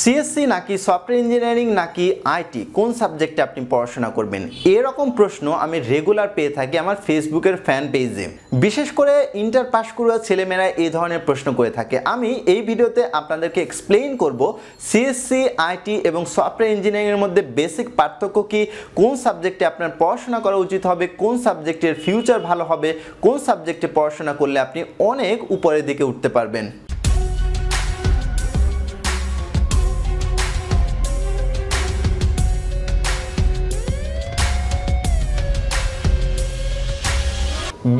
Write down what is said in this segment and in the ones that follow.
CSC নাকি software engineering নাকি IT কোন সাবজেক্টে আপনি পড়াশোনা করবেন এরকম প্রশ্ন আমি রেগুলার পেয়ে থাকি আমার ফেসবুকের ফ্যান পেজে বিশেষ করে ইন্টার পাস করুয়া ছেলেমেয়েরা এই ধরনের প্রশ্ন করে থাকে আমি এই ভিডিওতে আপনাদেরকে এক্সপ্লেইন করব সিএসসি আইটি এবং সফটওয়্যার ইঞ্জিনিয়ারিংয়ের মধ্যে বেসিক পার্থক্য কি কোন সাবজেক্টে আপনার পড়াশোনা করা উচিত হবে কোন সাবজেক্টের ফিউচার ভালো হবে কোন সাবজেক্টে পড়াশোনা করলে আপনি অনেক উপরের দিকে উঠতে পারবেন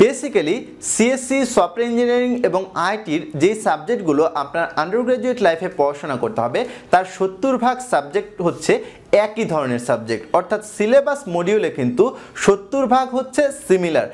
বেসিক্যালি সিএসসি সফটওয়্যার ইঞ্জিনিয়ারিং এবং আইটির যেই সাবজেক্টগুলো আপনার আন্ডার গ্রাজুয়েট লাইফে পড়াশোনা করতে হবে তার সত্তর ভাগ সাবজেক্ট হচ্ছে একই ধরনের সাবজেক্ট অর্থাৎ সিলেবাস মডিউলে কিন্তু সত্তর ভাগ হচ্ছে সিমিলার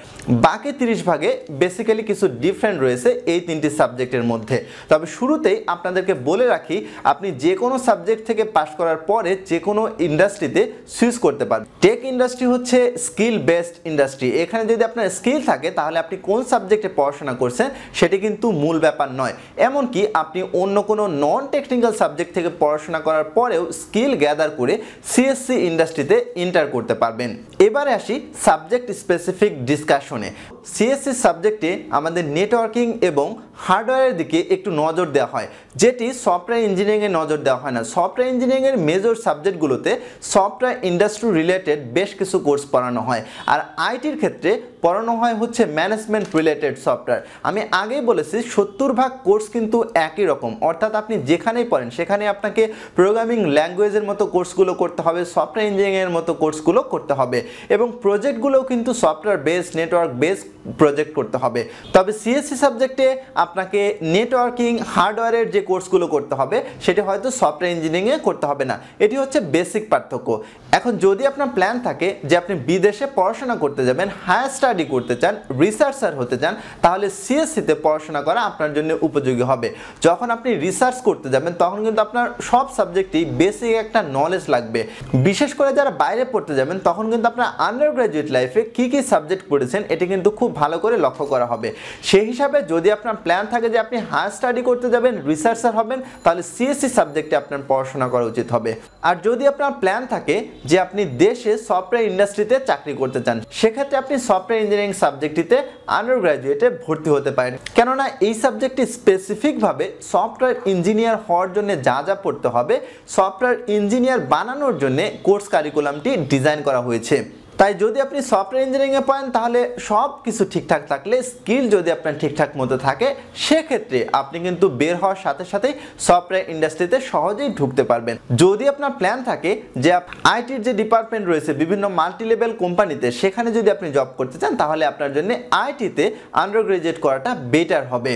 বাকি তিরিশ ভাগে বেসিক্যালি কিছু ডিফারেন্ট রয়েছে এই তিনটি সাবজেক্টের মধ্যে তবে শুরুতেই আপনাদেরকে বলে রাখি আপনি যে কোনো সাবজেক্ট থেকে পাশ করার পরে যে কোনো ইন্ডাস্ট্রিতে সুইচ করতে পারেন টেক ইন্ডাস্ট্রি হচ্ছে স্কিল বেসড ইন্ডাস্ট্রি এখানে যদি আপনার স্কিল থাকে তাহলে আপনি কোন সাবজেক্টে পড়াশোনা করছেন সেটি কিন্তু মূল ব্যাপার নয় এমনকি আপনি অন্য কোনো নন টেকনিক্যাল সাবজেক্ট থেকে পড়াশোনা করার পরেও স্কিল গ্যাদার করে সিএসসি ইন্ডাস্ট্রিতে ইন্টার করতে পারবেন এবারে আসি সাবজেক্ট স্পেসিফিক ডিসকাশনে সিএসসি সাবজেক্টে আমাদের নেটওয়ার্কিং এবং হার্ডওয়্যারের দিকে একটু নজর দেওয়া হয় যেটি সফটওয়্যার ইঞ্জিনিয়ারিংয়ে নজর দেওয়া হয় না সফটওয়্যার ইঞ্জিনিয়ারিংয়ের মেজর সাবজেক্টগুলোতে সফটওয়্যার ইন্ডাস্ট্রি রিলেটেড বেশ কিছু কোর্স পড়ানো হয় আর আইটির ক্ষেত্রে পড়ানো হয় হচ্ছে ম্যানেজমেন্ট রিলেটেড সফটওয়্যার আমি আগেই বলেছি সত্তর ভাগ কোর্স কিন্তু একই রকম অর্থাৎ আপনি যেখানেই পড়েন সেখানে আপনাকে প্রোগ্রামিং ল্যাঙ্গুয়েজের মতো কোর্সগুলো করতে হবে সফটওয়্যার ইঞ্জিনিয়ারিংয়ের মতো কোর্সগুলো করতে হবে এবং প্রজেক্টগুলোও কিন্তু software base network base project করতে হবে তবে সিএসসি e সাবজেক্টে আপনাকে নেটওয়ার্কিং হার্ডওয়্যারের যে কোর্সগুলো করতে হবে সেটি হয়তো সফটওয়্যার ইঞ্জিনিয়ারিংয়ে করতে হবে না এটি হচ্ছে বেসিক পার্থক্য এখন যদি আপনার প্ল্যান থাকে যে আপনি বিদেশে পড়াশোনা করতে যাবেন হায়ার স্টাডি করতে চান রিসার্চার হতে চান তাহলে সিএসসিতে পড়াশোনা করা আপনার জন্য উপযোগী হবে যখন আপনি রিসার্চ করতে যাবেন তখন কিন্তু আপনার সব সাবজেক্টেই বেসিক একটা নলেজ লাগবে বিশেষ করে যারা বাইরে পড়তে যাবেন তখন কিন্তু আপনার আন্ডার গ্রাজুয়েট লাইফে কী কী সাবজেক্ট পড়েছেন এটি কিন্তু খুব ভালো করে লক্ষ্য করা হবে সেই হিসাবে যদি আপনার প্ল্যান থাকে যে আপনি হায়ার স্টাডি করতে যাবেন রিসার্চার হবেন তাহলে সিএসসি সাবজেক্টে আপনার পড়াশোনা করা উচিত হবে আর যদি আপনার প্ল্যান থাকে যে আপনি দেশে সফটওয়্যার ইন্ডাস্ট্রিতে চাকরি করতে চান সেক্ষেত্রে আপনি সফটওয়্যার ইঞ্জিনিয়ারিং সাবজেক্টটিতে আন্ডার গ্রাজুয়েটে ভর্তি হতে পারেন কেননা এই সাবজেক্টটি স্পেসিফিকভাবে সফটওয়্যার ইঞ্জিনিয়ার হওয়ার জন্য যা যা পড়তে হবে সফটওয়্যার ইঞ্জিনিয়ার বানানোর জন্য কোর্স কারিকুলামটি ডিজাইন করা হয়েছে তাই যদি আপনি সফটওয়্যার ইঞ্জিনিয়ারিংয়ে পান তাহলে সব কিছু ঠিকঠাক থাকলে স্কিল যদি আপনার ঠিকঠাক মতো থাকে সেক্ষেত্রে আপনি কিন্তু বের হওয়ার সাথে সাথেই সফটওয়্যার ইন্ডাস্ট্রিতে সহজেই ঢুকতে পারবেন যদি আপনার প্ল্যান থাকে যে আইটির যে ডিপার্টমেন্ট রয়েছে বিভিন্ন মাল্টি লেভেল কোম্পানিতে সেখানে যদি আপনি জব করতে চান তাহলে আপনার জন্য আইটিতে আন্ডার গ্রাজুয়েট করাটা বেটার হবে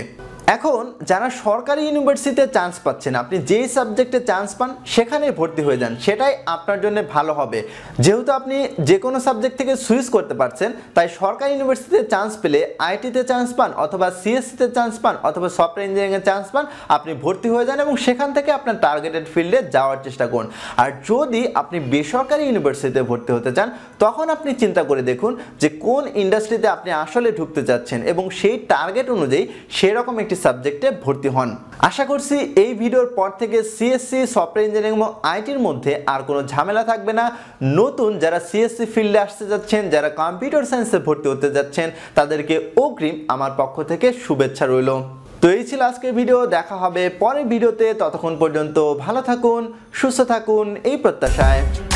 এখন যারা সরকারি ইউনিভার্সিটিতে চান্স পাচ্ছেন আপনি যেই সাবজেক্টে চান্স পান সেখানে ভর্তি হয়ে যান সেটাই আপনার জন্য ভালো হবে যেহেতু আপনি যে কোনো সাবজেক্ট থেকে সুইচ করতে পারছেন তাই সরকারি ইউনিভার্সিটিতে চান্স পেলে আইটিতে চান্স পান অথবা সিএসসিতে চান্স পান অথবা সফটওয়্যার ইঞ্জিনিয়ারিংয়ে চান্স পান আপনি ভর্তি হয়ে যান এবং সেখান থেকে আপনার টার্গেটেড ফিল্ডে যাওয়ার চেষ্টা করুন আর যদি আপনি বেসরকারি ইউনিভার্সিটিতে ভর্তি হতে চান তখন আপনি চিন্তা করে দেখুন যে কোন ইন্ডাস্ট্রিতে আপনি আসলে ঢুকতে চাচ্ছেন এবং সেই টার্গেট অনুযায়ী সেরকম একটি একটি সাবজেক্টে ভর্তি হন আশা করছি এই ভিডিওর পর থেকে সিএসসি সফটওয়্যার ইঞ্জিনিয়ারিং এবং আইটির মধ্যে আর কোনো ঝামেলা থাকবে না নতুন যারা সিএসসি ফিল্ডে আসতে যাচ্ছেন যারা কম্পিউটার সায়েন্সে ভর্তি হতে যাচ্ছেন তাদেরকে অগ্রিম আমার পক্ষ থেকে শুভেচ্ছা রইল তো এই ছিল আজকের ভিডিও দেখা হবে পরের ভিডিওতে ততক্ষণ পর্যন্ত ভালো থাকুন সুস্থ থাকুন এই প্রত্যাশায়